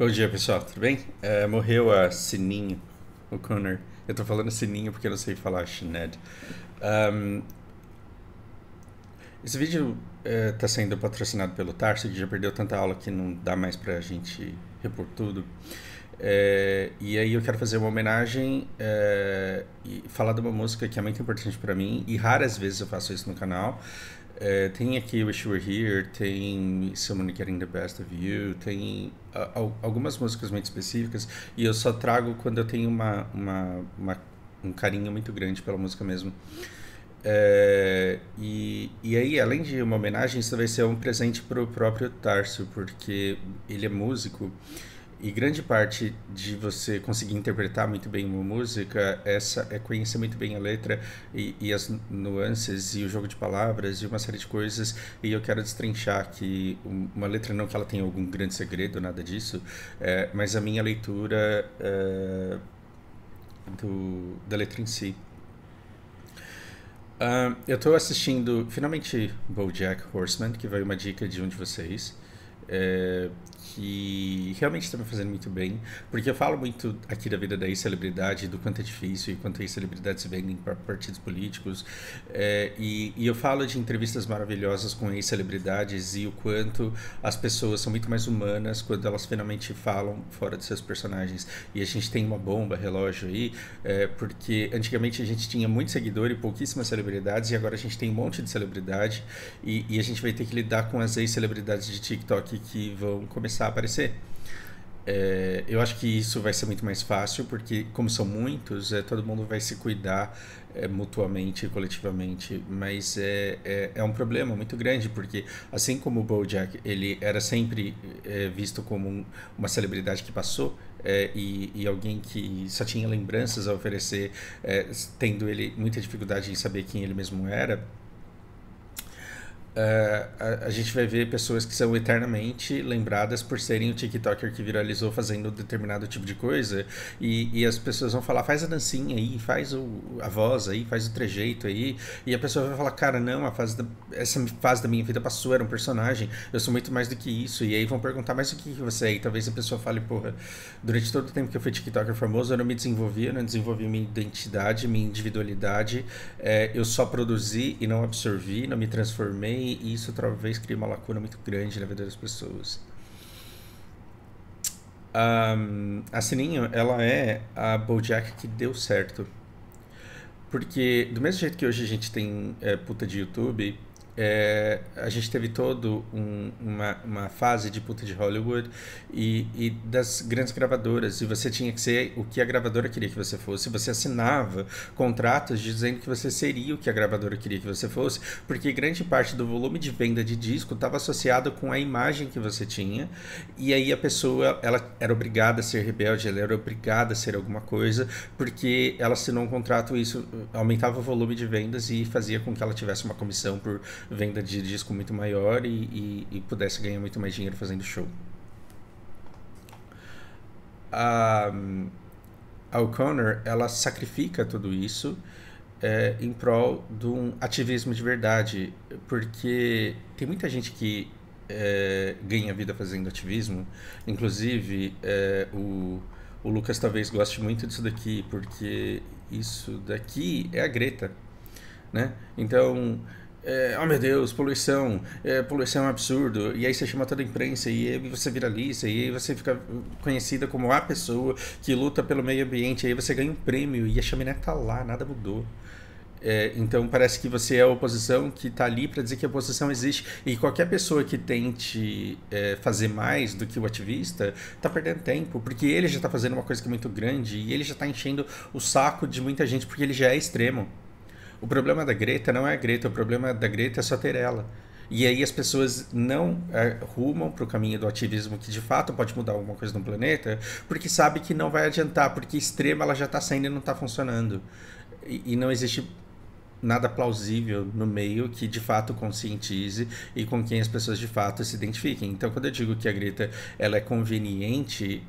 Bom dia, pessoal. Tudo bem? É, morreu a Sininho o Connor. Eu tô falando Sininho porque eu não sei falar Shined. Um, esse vídeo é, tá sendo patrocinado pelo Tarso, que já perdeu tanta aula que não dá mais pra gente repor tudo. É, e aí eu quero fazer uma homenagem é, e falar de uma música que é muito importante para mim e raras vezes eu faço isso no canal. É, tem aqui Wish You Were Here, tem Someone Getting the Best of You, tem algumas músicas muito específicas e eu só trago quando eu tenho uma, uma, uma um carinho muito grande pela música mesmo. É, e, e aí, além de uma homenagem, isso vai ser um presente para o próprio Tarso, porque ele é músico e grande parte de você conseguir interpretar muito bem uma música essa é conhecer muito bem a letra e, e, as nuances e o jogo de palavras e uma série de coisas. E eu quero destrinchar que uma letra não que ela tenha algum grande segredo, nada disso, é, mas a minha leitura é, do, da letra em si. Uh, eu estou assistindo finalmente BoJack Horseman, que vai uma dica de um de vocês é, que realmente está me fazendo muito bem, porque eu falo muito aqui da vida da ex-celebridade, do quanto é difícil e quanto ex-celebridades vendem para partidos políticos, é, e, e, eu falo de entrevistas maravilhosas com ex-celebridades e o quanto as pessoas são muito mais humanas quando elas finalmente falam fora de seus personagens. E a gente tem uma bomba relógio aí, é, porque antigamente a gente tinha muito seguidor e pouquíssimas celebridades, e agora a gente tem um monte de celebridade, e, e a gente vai ter que lidar com as ex-celebridades de TikTok que vão começar a aparecer. É, eu acho que isso vai ser muito mais fácil, porque, como são muitos, é, todo mundo vai se cuidar é, mutuamente coletivamente. Mas é, é, é um problema muito grande, porque, assim como o Bojack, ele era sempre é, visto como um, uma celebridade que passou é, e, e, alguém que só tinha lembranças a oferecer, tendo ele muita dificuldade em saber quem ele mesmo era Uh, a, a, gente vai ver pessoas que são eternamente lembradas por serem o TikToker que viralizou fazendo determinado tipo de coisa. E, e as pessoas vão falar, faz a dancinha aí, faz o, a voz aí, faz o trejeito aí. E a pessoa vai falar, cara, não, a fase da, essa fase da minha vida passou, era um personagem, eu sou muito mais do que isso. E aí vão perguntar, mas o que você é? E talvez a pessoa fale, porra, durante todo o tempo que eu fui TikToker famoso, eu não me desenvolvi, eu não desenvolvi minha identidade, minha individualidade. É, eu só produzi e não absorvi, não me transformei e isso talvez crie uma lacuna muito grande na vida das pessoas. Um, a Sininho, ela é a Bojack que deu certo. Porque do mesmo jeito que hoje a gente tem é, puta de YouTube, é, a gente teve todo um, uma, uma fase de puta de Hollywood e, e, das grandes gravadoras e você tinha que ser o que a gravadora queria que você fosse você assinava contratos dizendo que você seria o que a gravadora queria que você fosse porque grande parte do volume de venda de disco estava associado com a imagem que você tinha e aí a pessoa ela era obrigada a ser rebelde ela era obrigada a ser alguma coisa porque ela assinou um contrato e isso aumentava o volume de vendas e fazia com que ela tivesse uma comissão por venda de disco muito maior e, e, e pudesse ganhar muito mais dinheiro fazendo show. A, a O'Connor ela sacrifica tudo isso é, em prol de um ativismo de verdade, porque tem muita gente que é, ganha vida fazendo ativismo, inclusive é, o, o Lucas talvez goste muito disso daqui, porque isso daqui é a Greta, né? Então é, oh meu Deus, poluição, é, poluição é um absurdo, e aí você chama toda a imprensa, e aí você viraliza, e aí você fica conhecida como a pessoa que luta pelo meio ambiente, aí você ganha um prêmio, e a chaminé tá lá, nada mudou. É, então parece que você é a oposição que está ali para dizer que a oposição existe e qualquer pessoa que tente é, fazer mais do que o ativista está perdendo tempo porque ele já está fazendo uma coisa que é muito grande e ele já está enchendo o saco de muita gente porque ele já é extremo. O problema da Greta não é a Greta, o problema da Greta é só ter ela. E aí as pessoas não é, rumam para o caminho do ativismo que de fato pode mudar alguma coisa no planeta, porque sabe que não vai adiantar, porque extrema ela já está saindo e não está funcionando. E, e, não existe nada plausível no meio que de fato conscientize e com quem as pessoas de fato se identifiquem. Então quando eu digo que a Greta ela é conveniente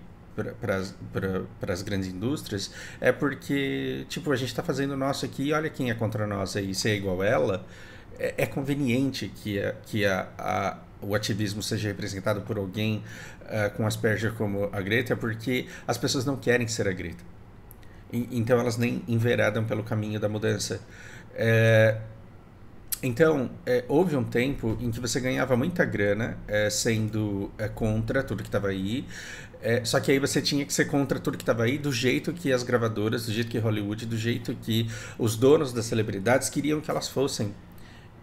para as grandes indústrias é porque, tipo, a gente está fazendo o nosso aqui e olha quem é contra nós aí, ser é igual ela. É, é, conveniente que, a, que a, a, o ativismo seja representado por alguém uh, com Asperger como a Greta, porque as pessoas não querem ser a Greta. E, então elas nem enveredam pelo caminho da mudança. É, então, é, houve um tempo em que você ganhava muita grana é, sendo é, contra tudo que estava aí. É, só que aí você tinha que ser contra tudo que estava aí do jeito que as gravadoras, do jeito que Hollywood, do jeito que os donos das celebridades queriam que elas fossem.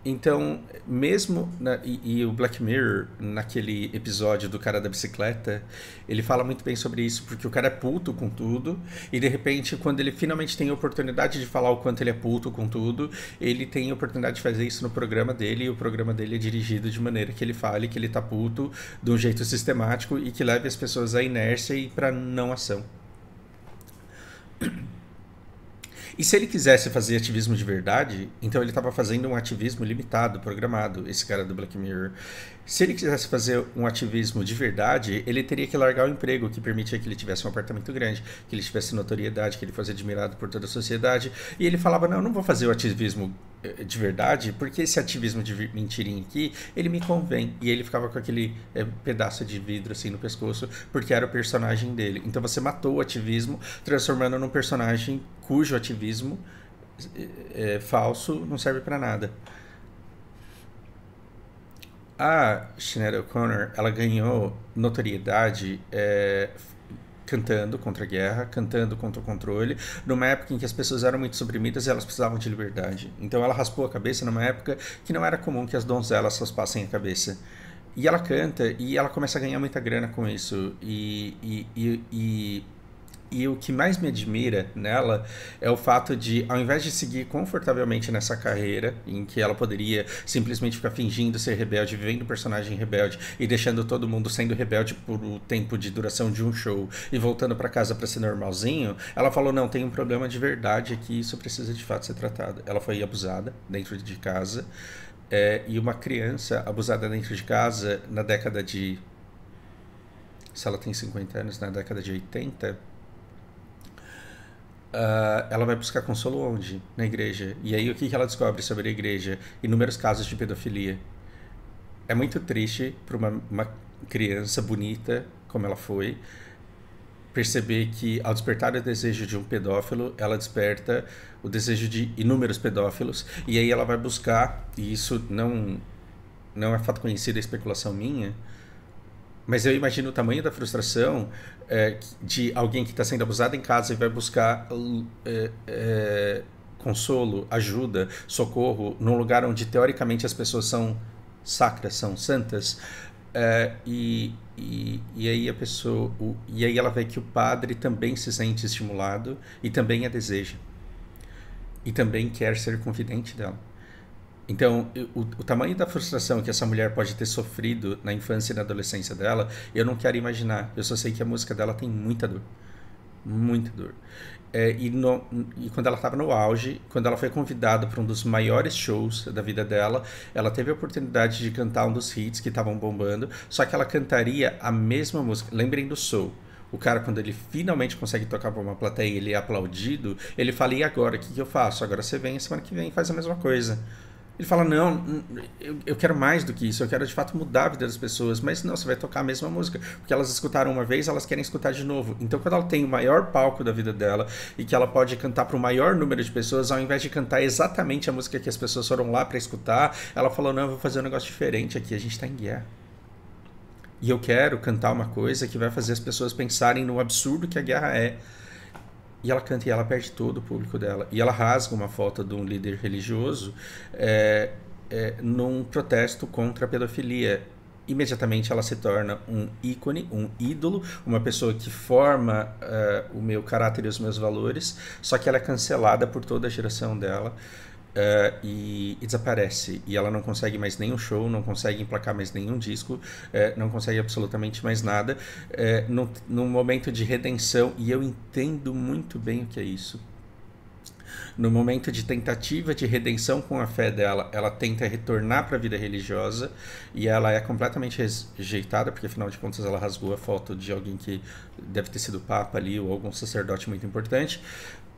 Então, mesmo. Na, e, e, o Black Mirror, naquele episódio do cara da bicicleta, ele fala muito bem sobre isso, porque o cara é puto com tudo, e de repente, quando ele finalmente tem a oportunidade de falar o quanto ele é puto com tudo, ele tem a oportunidade de fazer isso no programa dele, e o programa dele é dirigido de maneira que ele fale que ele tá puto de um jeito sistemático e que leve as pessoas à inércia e pra não ação. E se ele quisesse fazer ativismo de verdade, então ele estava fazendo um ativismo limitado, programado, esse cara do Black Mirror. Se ele quisesse fazer um ativismo de verdade, ele teria que largar o emprego que permitia que ele tivesse um apartamento grande, que ele tivesse notoriedade, que ele fosse admirado por toda a sociedade. E ele falava: Não, eu não vou fazer o ativismo eh, de verdade, porque esse ativismo de mentirinha aqui, ele me convém. E ele ficava com aquele é, pedaço de vidro assim no pescoço, porque era o personagem dele. Então você matou o ativismo, transformando num personagem cujo ativismo é, é, falso não serve para nada. A Sinead O'Connor, ela ganhou notoriedade é, cantando contra a guerra, cantando contra o controle, numa época em que as pessoas eram muito suprimidas e elas precisavam de liberdade. Então ela raspou a cabeça numa época que não era comum que as donzelas raspassem a cabeça. E ela canta e ela começa a ganhar muita grana com isso. E, e, e, e e o que mais me admira nela é o fato de, ao invés de seguir confortavelmente nessa carreira, em que ela poderia simplesmente ficar fingindo ser rebelde, vivendo personagem rebelde e deixando todo mundo sendo rebelde por o tempo de duração de um show e voltando para casa para ser normalzinho, ela falou: não, tem um problema de verdade aqui, isso precisa de fato ser tratado. Ela foi abusada dentro de casa. É, e uma criança abusada dentro de casa na década de se ela tem 50 anos na década de 80, Uh, ela vai buscar consolo onde? Na igreja. E aí o que, que ela descobre sobre a igreja? Inúmeros casos de pedofilia. É muito triste para uma, uma, criança bonita, como ela foi, perceber que ao despertar o desejo de um pedófilo, ela desperta o desejo de inúmeros pedófilos. E aí ela vai buscar, e isso não, não é fato conhecido, é especulação minha, mas eu imagino o tamanho da frustração é, de alguém que está sendo abusado em casa e vai buscar é, é, consolo, ajuda, socorro num lugar onde teoricamente as pessoas são sacras, são santas. É, e, e, e, aí a pessoa o, e aí ela vê que o padre também se sente estimulado e também a deseja e também quer ser confidente dela então, o, o, tamanho da frustração que essa mulher pode ter sofrido na infância e na adolescência dela, eu não quero imaginar. Eu só sei que a música dela tem muita dor. Muita dor. É, e, no, e, quando ela estava no auge, quando ela foi convidada para um dos maiores shows da vida dela, ela teve a oportunidade de cantar um dos hits que estavam bombando, só que ela cantaria a mesma música. Lembrem do Soul. O cara, quando ele finalmente consegue tocar para uma plateia e ele é aplaudido, ele fala: E agora? O que, que eu faço? Agora você vem semana que vem e faz a mesma coisa. Ele fala: Não, hum, eu, eu, quero mais do que isso, eu quero de fato mudar a vida das pessoas. Mas não, você vai tocar a mesma música, porque elas escutaram uma vez, elas querem escutar de novo. Então, quando ela tem o maior palco da vida dela e que ela pode cantar para o maior número de pessoas, ao invés de cantar exatamente a música que as pessoas foram lá para escutar, ela falou: Não, eu vou fazer um negócio diferente aqui, a gente está em guerra. E eu quero cantar uma coisa que vai fazer as pessoas pensarem no absurdo que a guerra é e ela canta e ela perde todo o público dela. E ela rasga uma foto de um líder religioso é, é, num protesto contra a pedofilia. Imediatamente ela se torna um ícone, um ídolo, uma pessoa que forma uh, o meu caráter e os meus valores, só que ela é cancelada por toda a geração dela uh, e, e, desaparece. E ela não consegue mais nenhum show, não consegue emplacar mais nenhum disco, uh, não consegue absolutamente mais nada. Uh, no, num momento de redenção, e eu entendo muito bem o que é isso. No momento de tentativa de redenção com a fé dela, ela tenta retornar para a vida religiosa e ela é completamente rejeitada, porque afinal de contas ela rasgou a foto de alguém que deve ter sido papa ali ou algum sacerdote muito importante.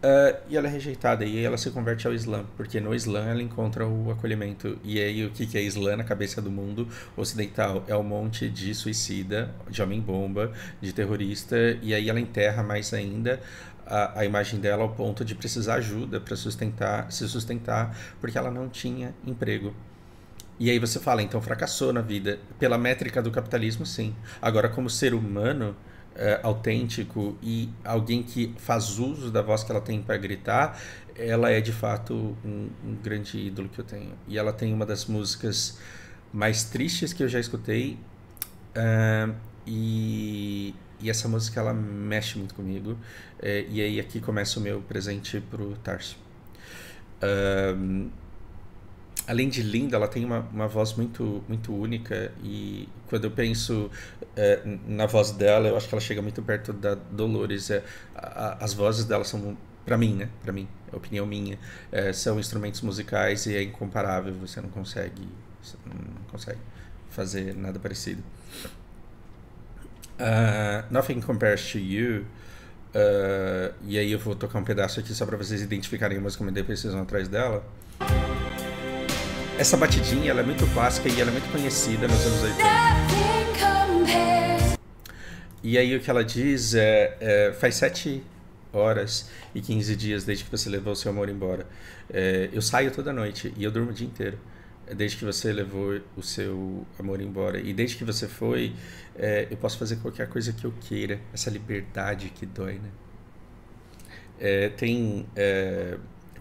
Uh, e ela é rejeitada, e ela se converte ao Islã, porque no Islã ela encontra o acolhimento. E aí, o que, que é Islã na cabeça do mundo ocidental? É um monte de suicida, de homem-bomba, de terrorista, e aí ela enterra mais ainda a, a, imagem dela ao ponto de precisar ajuda para sustentar, se sustentar, porque ela não tinha emprego. E aí você fala, então fracassou na vida. Pela métrica do capitalismo, sim. Agora, como ser humano, é, autêntico e alguém que faz uso da voz que ela tem para gritar, ela é de fato um, um, grande ídolo que eu tenho. E ela tem uma das músicas mais tristes que eu já escutei. Uh, e, e, essa música ela mexe muito comigo. É, e aí aqui começa o meu presente pro Tarso. Uh, além de linda, ela tem uma, uma voz muito, muito única. E quando eu penso é, na voz dela, eu acho que ela chega muito perto da Dolores. É, a, as vozes dela são, para mim, né? Para mim, opinião minha, é, são instrumentos musicais e é incomparável. Você não consegue, não consegue fazer nada parecido. Uh, nothing compares to you. Uh, e aí eu vou tocar um pedaço aqui só para vocês identificarem a música, mas depois vocês vão atrás dela. Essa batidinha ela é muito clássica e ela é muito conhecida nos anos 80. E aí o que ela diz é, é faz sete horas e 15 dias desde que você levou o seu amor embora. É, eu saio toda noite e eu durmo o dia inteiro é, desde que você levou o seu amor embora e desde que você foi é, eu posso fazer qualquer coisa que eu queira essa liberdade que dói né é, tem é,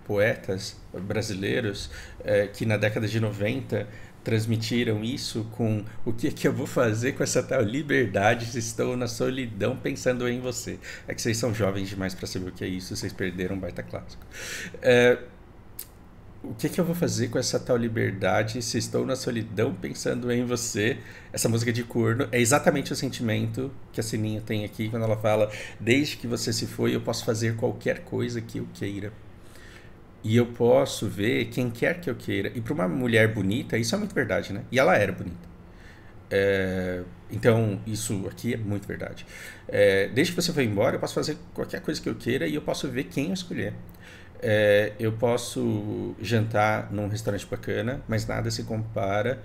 poetas brasileiros é, que na década de 90 transmitiram isso com o que, é que eu vou fazer com essa tal liberdade se estou na solidão pensando em você. É que vocês são jovens demais para saber o que é isso, vocês perderam um baita clássico. É, o que, é que eu vou fazer com essa tal liberdade se estou na solidão pensando em você? Essa música de corno é exatamente o sentimento que a Sininho tem aqui quando ela fala: Desde que você se foi, eu posso fazer qualquer coisa que eu queira. E eu posso ver quem quer que eu queira. E para uma mulher bonita, isso é muito verdade, né? E ela era bonita. É, então, isso aqui é muito verdade. É, desde que você foi embora, eu posso fazer qualquer coisa que eu queira e eu posso ver quem eu escolher. É, eu posso jantar num restaurante bacana, mas nada se compara.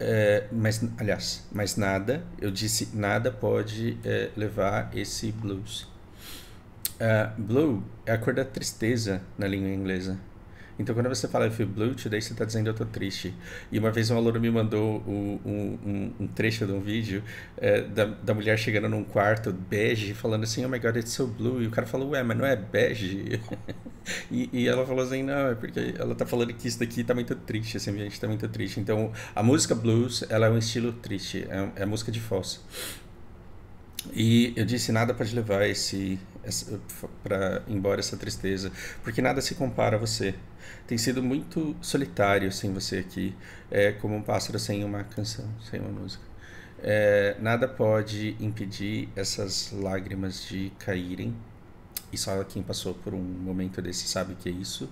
É, mas, aliás, mas nada, eu disse, nada pode é, levar esse blues Uh, blue é a cor da tristeza na língua inglesa. Então, quando você fala I feel blue today, você está dizendo eu tô triste. E uma vez um aluno me mandou um, um, um trecho de um vídeo é, da, da mulher chegando num quarto bege, falando assim, oh my god, it's so blue. E o cara falou, ué, mas não é bege? e, e, ela falou assim, não, é porque ela tá falando que isso daqui tá muito triste, esse ambiente tá muito triste. Então, a música blues, ela é um estilo triste, é, é música de fossa. E eu disse nada pode levar esse para embora essa tristeza, porque nada se compara a você. Tem sido muito solitário sem você aqui, é como um pássaro sem uma canção, sem uma música. É, nada pode impedir essas lágrimas de caírem. E só quem passou por um momento desse sabe que é isso.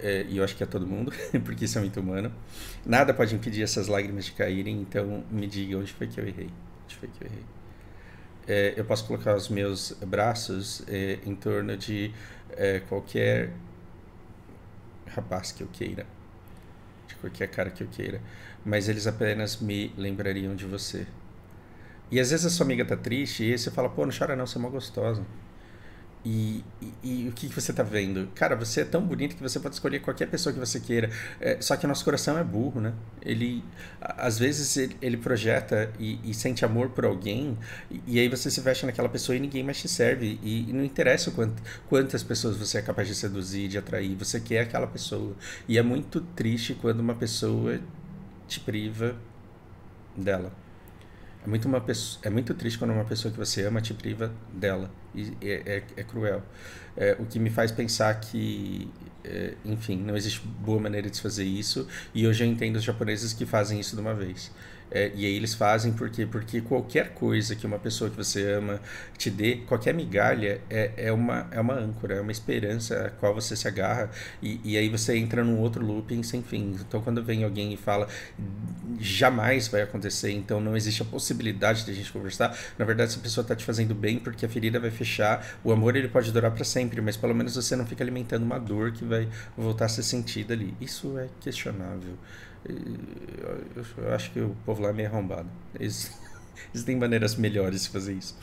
É, e eu acho que é todo mundo, porque isso é muito humano. Nada pode impedir essas lágrimas de caírem, então me diga onde foi que eu errei. Onde foi que eu errei? é, eu posso colocar os meus braços é, em torno de é, qualquer rapaz que eu queira, de qualquer cara que eu queira, mas eles apenas me lembrariam de você. E às vezes a sua amiga tá triste e você fala, pô, não chora não, você é mó gostosa. E, e, e, o que, que você está vendo? Cara, você é tão bonito que você pode escolher qualquer pessoa que você queira. É, só que nosso coração é burro, né? Ele, às vezes, ele, ele projeta e, e, sente amor por alguém, e, aí você se fecha naquela pessoa e ninguém mais te serve. E, não interessa quantas pessoas você é capaz de seduzir, de atrair, você quer aquela pessoa. E é muito triste quando uma pessoa te priva dela. É muito, uma pessoa, é muito triste quando uma pessoa que você ama te priva dela. E é, é, é cruel. É, o que me faz pensar que, é, enfim, não existe boa maneira de se fazer isso. E hoje eu entendo os japoneses que fazem isso de uma vez. É, e aí eles fazem por quê? Porque qualquer coisa que uma pessoa que você ama te dê, qualquer migalha, é, é, uma, é uma âncora, é uma esperança a qual você se agarra e, e aí você entra num outro looping sem fim. Então quando vem alguém e fala jamais vai acontecer, então não existe a possibilidade de a gente conversar, na verdade essa pessoa está te fazendo bem porque a ferida vai fechar, o amor ele pode durar para sempre, mas pelo menos você não fica alimentando uma dor que vai voltar a ser sentida ali. Isso é questionável. Eu acho que o povo lá é meio arrombado. Eles, eles têm maneiras melhores de fazer isso.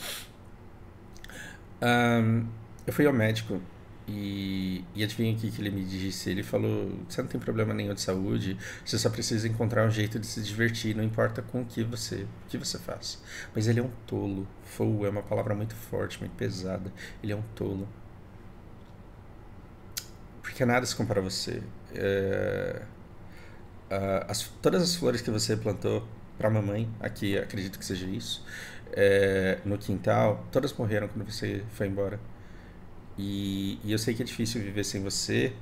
Um, eu fui ao médico e, e adivinha o que, que ele me disse? Ele falou: você não tem problema nenhum de saúde, você só precisa encontrar um jeito de se divertir, não importa com o que você, o que você faz. Mas ele é um tolo. Fou é uma palavra muito forte, muito pesada. Ele é um tolo. Porque nada se compara a você. É ah, as, todas as flores que você plantou para mamãe, aqui acredito que seja isso, é, no quintal, todas morreram quando você foi embora. E, e eu sei que é difícil viver sem você,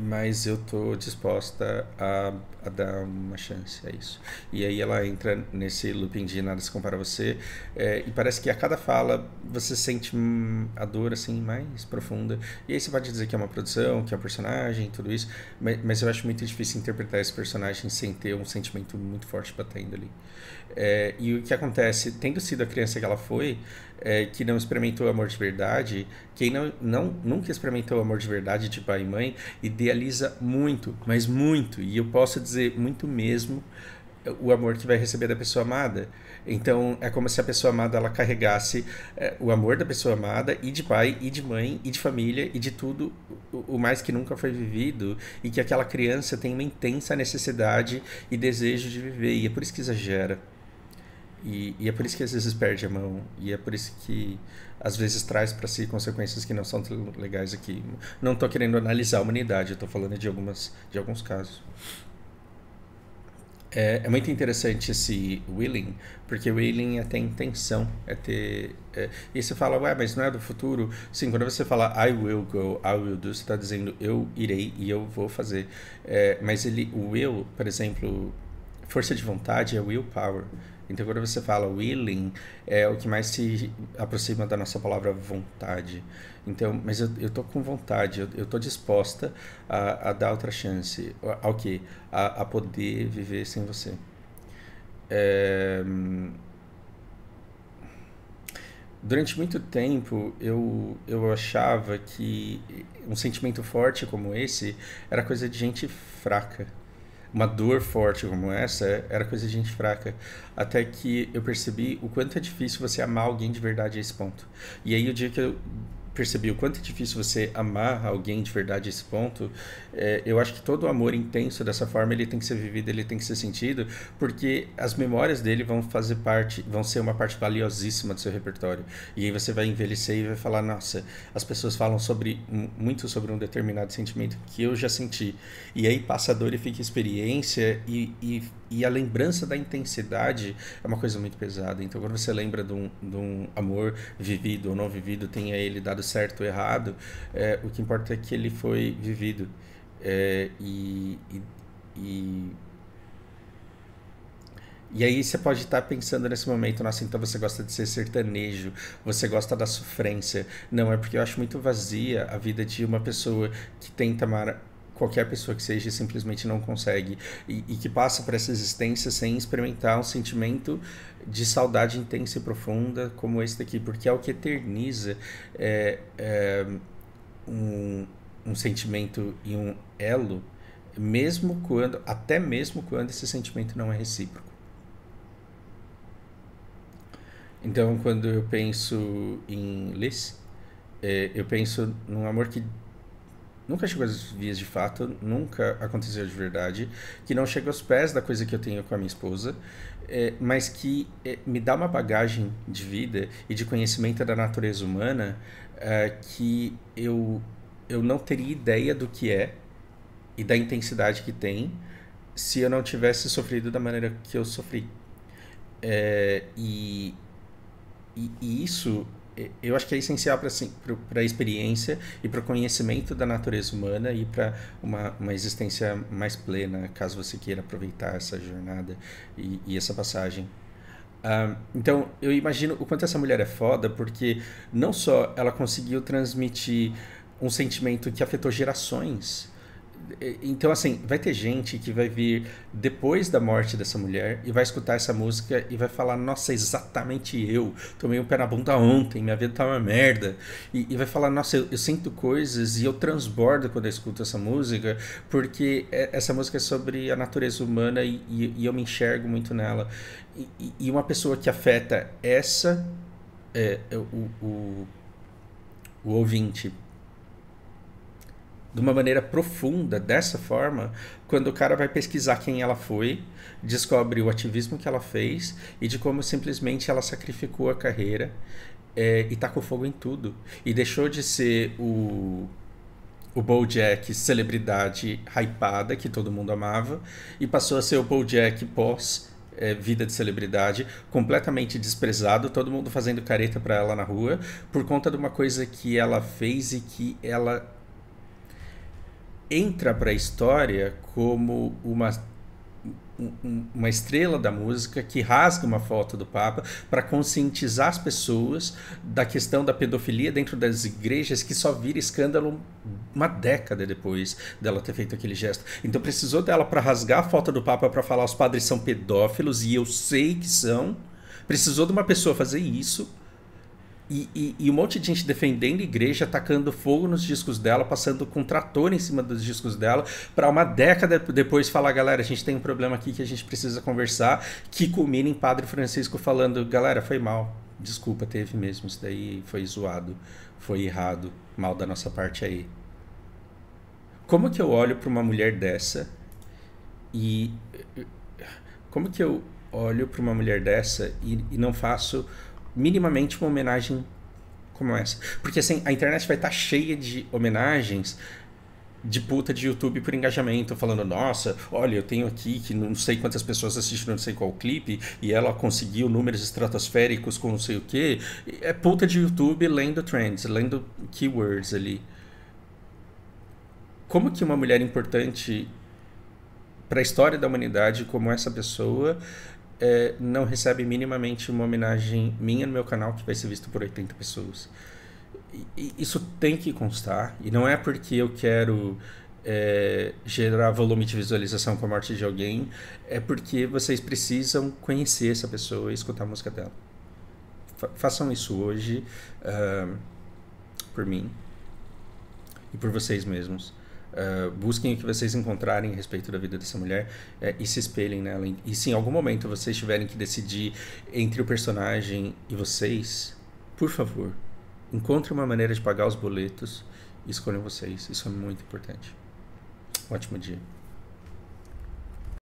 mas eu tô disposta a, a, dar uma chance a isso. E aí ela entra nesse looping de nada se compara a você, é, e parece que a cada fala você sente hum, a dor assim mais profunda. E aí você pode dizer que é uma produção, que é um personagem, tudo isso, mas, mas eu acho muito difícil interpretar esse personagem sem ter um sentimento muito forte batendo ali. É, e o que acontece, tendo sido a criança que ela foi, é, que não experimentou amor de verdade, quem não, não, nunca experimentou amor de verdade de tipo, pai e mãe, idealiza muito, mas muito, e eu posso dizer muito mesmo, é, o amor que vai receber da pessoa amada. Então é como se a pessoa amada ela carregasse é, o amor da pessoa amada e de pai e de mãe e de família e de tudo o, o mais que nunca foi vivido e que aquela criança tem uma intensa necessidade e desejo de viver e é por isso que exagera. E, e, é por isso que às vezes perde a mão, e é por isso que às vezes traz para si consequências que não são tão legais aqui. Não estou querendo analisar a humanidade, estou falando de, algumas, de alguns casos. É, é, muito interessante esse willing, porque willing é ter intenção, é ter. É, e você fala, ué, mas não é do futuro? Sim, quando você fala I will go, I will do, você está dizendo eu irei e eu vou fazer. É, mas ele, o will, por exemplo, força de vontade é willpower. power então, quando você fala willing, é o que mais se aproxima da nossa palavra vontade. Então, mas eu, eu tô com vontade, eu, eu tô disposta a, a dar outra chance. Ao quê? A, a poder viver sem você. É... Durante muito tempo, eu, eu achava que um sentimento forte como esse era coisa de gente fraca uma dor forte como essa era coisa de gente fraca. Até que eu percebi o quanto é difícil você amar alguém de verdade a esse ponto. E aí o dia que eu percebi o quanto é difícil você amar alguém de verdade a esse ponto, é, eu acho que todo o amor intenso dessa forma ele tem que ser vivido, ele tem que ser sentido, porque as memórias dele vão fazer parte, vão ser uma parte valiosíssima do seu repertório. E aí você vai envelhecer e vai falar, nossa, as pessoas falam sobre muito sobre um determinado sentimento que eu já senti. E aí passa a dor e fica a experiência e, e, e a lembrança da intensidade é uma coisa muito pesada. Então quando você lembra de um, de um amor vivido ou não vivido, tenha ele dado certo ou errado, é, o que importa é que ele foi vivido. É, e, e, e, e, aí você pode estar pensando nesse momento, nossa, então você gosta de ser sertanejo, você gosta da sofrência. Não, é porque eu acho muito vazia a vida de uma pessoa que tenta amar qualquer pessoa que seja simplesmente não consegue e, e que passa por essa existência sem experimentar um sentimento de saudade intensa e profunda como esse daqui, porque é o que eterniza é, é, um, um sentimento e um elo, mesmo quando, até mesmo quando esse sentimento não é recíproco. Então, quando eu penso em Liz, é, eu penso num amor que nunca chegou às vias de fato, nunca aconteceu de verdade, que não chega aos pés da coisa que eu tenho com a minha esposa, é, mas que é, me dá uma bagagem de vida e de conhecimento da natureza humana é, que eu, eu não teria ideia do que é e da intensidade que tem se eu não tivesse sofrido da maneira que eu sofri. É, e, e, e isso eu acho que é essencial para assim, a experiência e para o conhecimento da natureza humana e para uma, uma existência mais plena, caso você queira aproveitar essa jornada e, e essa passagem. Uh, então, eu imagino o quanto essa mulher é foda, porque não só ela conseguiu transmitir um sentimento que afetou gerações, é, então, assim, vai ter gente que vai vir depois da morte dessa mulher e vai escutar essa música e vai falar: Nossa, é exatamente eu. Tomei um pé na bunda ontem, minha vida tá uma merda. E, e vai falar: Nossa, eu, eu, sinto coisas e eu transbordo quando eu escuto essa música, porque é, essa música é sobre a natureza humana e, e, e eu me enxergo muito nela. E, uma pessoa que afeta essa, é, o, o, o ouvinte de uma maneira profunda, dessa forma, quando o cara vai pesquisar quem ela foi, descobre o ativismo que ela fez e de como simplesmente ela sacrificou a carreira é, e tacou fogo em tudo. E deixou de ser o, o Bojack celebridade hypada que todo mundo amava e passou a ser o Bojack pós é, eh, vida de celebridade, completamente desprezado, todo mundo fazendo careta para ela na rua, por conta de uma coisa que ela fez e que ela entra para a história como uma uma estrela da música que rasga uma foto do Papa para conscientizar as pessoas da questão da pedofilia dentro das igrejas que só vira escândalo uma década depois dela ter feito aquele gesto. Então precisou dela para rasgar a foto do Papa para falar os padres são pedófilos e eu sei que são. Precisou de uma pessoa fazer isso e, e, e, um monte de gente defendendo a igreja, atacando fogo nos discos dela, passando com um trator em cima dos discos dela, para uma década depois falar, galera, a gente tem um problema aqui que a gente precisa conversar, que culmina em Padre Francisco falando, galera, foi mal, desculpa, teve mesmo, isso daí foi zoado, foi errado, mal da nossa parte aí. Como que eu olho para uma mulher dessa e como que eu olho para uma mulher dessa e, e não faço minimamente uma homenagem como essa. Porque assim, a internet vai estar tá cheia de homenagens de puta de YouTube por engajamento, falando, nossa, olha, eu tenho aqui que não sei quantas pessoas assistiram não sei qual clipe, e ela conseguiu números estratosféricos com não sei o quê, É puta de YouTube lendo trends, lendo keywords ali. Como que uma mulher importante para a história da humanidade como essa pessoa é, não recebe minimamente uma homenagem minha no meu canal, que vai ser visto por 80 pessoas. E, isso tem que constar, e não é porque eu quero é, gerar volume de visualização com a morte de alguém, é porque vocês precisam conhecer essa pessoa e escutar a música dela. Fa façam isso hoje, uh, por mim e por vocês mesmos. Ah, busquem o que vocês encontrarem a respeito da vida dessa mulher eh, e se espelhem nela. E se em algum momento vocês tiverem que decidir entre o personagem e vocês, por favor, encontre uma maneira de pagar os boletos e escolham vocês. Isso é muito importante. Um ótimo dia.